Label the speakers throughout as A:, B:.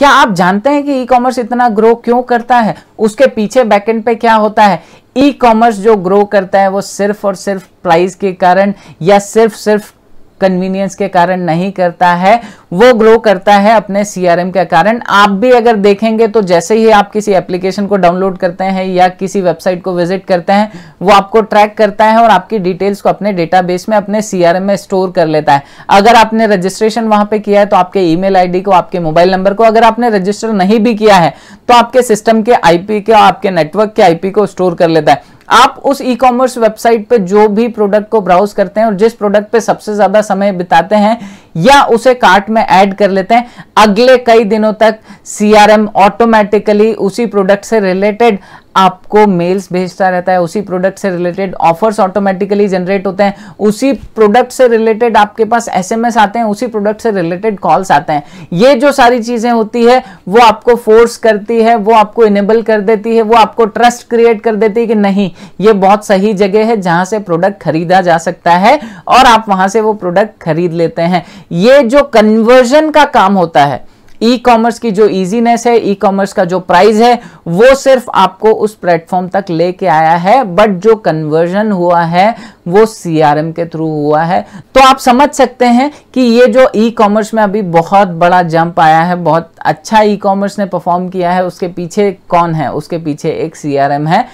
A: क्या आप जानते हैं कि ई कॉमर्स इतना ग्रो क्यों करता है उसके पीछे बैकेंड पे क्या होता है ई कॉमर्स जो ग्रो करता है वो सिर्फ और सिर्फ प्राइस के कारण या सिर्फ सिर्फ कन्वीनियंस के कारण नहीं करता है वो ग्रो करता है अपने सीआरएम के कारण आप भी अगर देखेंगे तो जैसे ही आप किसी एप्लीकेशन को डाउनलोड करते हैं या किसी वेबसाइट को विजिट करते हैं वो आपको ट्रैक करता है और आपकी डिटेल्स को अपने डेटाबेस में अपने सीआरएम में स्टोर कर लेता है अगर आपने रजिस्ट्रेशन वहां पे किया है तो आपके ई मेल को आपके मोबाइल नंबर को अगर आपने रजिस्टर नहीं भी किया है तो आपके सिस्टम के आईपी के आपके नेटवर्क के आईपी को स्टोर कर लेता है आप उस ई कॉमर्स वेबसाइट पे जो भी प्रोडक्ट को ब्राउज करते हैं और जिस प्रोडक्ट पे सबसे ज्यादा समय बिताते हैं या उसे कार्ट में ऐड कर लेते हैं अगले कई दिनों तक सीआरएम ऑटोमेटिकली उसी प्रोडक्ट से रिलेटेड आपको मेल्स भेजता रहता है उसी प्रोडक्ट से रिलेटेड ऑफर्स ऑटोमेटिकली जनरेट होते हैं उसी प्रोडक्ट से रिलेटेड आपके पास एसएमएस आते हैं उसी प्रोडक्ट से रिलेटेड कॉल्स आते हैं ये जो सारी चीज़ें होती है वो आपको फोर्स करती है वो आपको इनेबल कर देती है वो आपको ट्रस्ट क्रिएट कर देती है कि नहीं ये बहुत सही जगह है जहां से प्रोडक्ट खरीदा जा सकता है और आप वहां से वो प्रोडक्ट खरीद लेते हैं ये जो कन्वर्जन का काम होता है ई कॉमर्स की जो इजीनेस है ई कॉमर्स का जो प्राइस है वो सिर्फ आपको उस प्लेटफॉर्म तक लेके आया है बट जो कन्वर्जन हुआ है वो सीआरएम के थ्रू हुआ है तो आप समझ सकते हैं कि ये जो ई कॉमर्स में अभी बहुत बड़ा जंप आया है बहुत अच्छा ई कॉमर्स ने परफॉर्म किया है उसके पीछे कौन है उसके पीछे एक सीआरएम है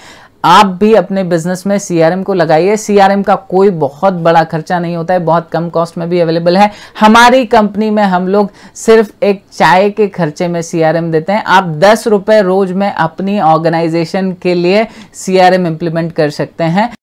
A: आप भी अपने बिजनेस में सीआरएम को लगाइए सीआरएम का कोई बहुत बड़ा खर्चा नहीं होता है बहुत कम कॉस्ट में भी अवेलेबल है हमारी कंपनी में हम लोग सिर्फ एक चाय के खर्चे में सीआरएम देते हैं आप दस रुपये रोज में अपनी ऑर्गेनाइजेशन के लिए सीआरएम इंप्लीमेंट कर सकते हैं